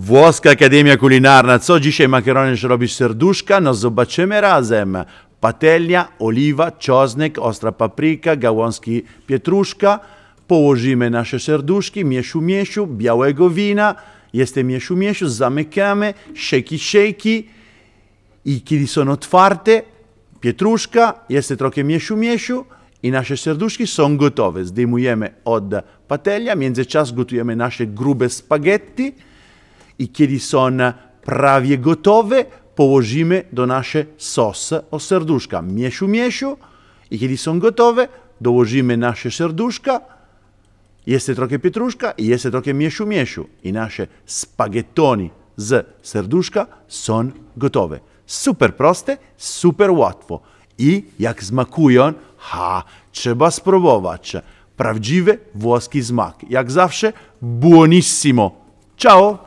Włoska Akademia Kulinarna. Co dzisiaj makaronie robisz serduszka? No zobaczymy razem. Patelnia, oliwa, czosnek, ostra papryka, gałązki pietruszka. Położymy nasze serduszki, miesiu miesiu, białego wina. Jestem miesiu miesiu, zamykamy, shaki shaki. I kiedy są otwarte, pietruszka, jest trochę miesiu miesiu i nasze serduszki są gotowe. Zdejmujemy od patelnia, między czas gotujemy nasze grube spaghetti i kiedy są prawie gotowe, położymy do nasze sos o serduszka. Miesiu, miesiu i kiedy są gotowe, dołożymy nasze serduszka, jeszcze trochę pietruszka i jeszcze trochę miesiu, miesiu. I nasze spaghettoni z serduszka są gotowe. Super proste, super łatwo. I jak smakują, ha, trzeba spróbować. Prawdziwy włoski smak. Jak zawsze, buonissimo. Ciao!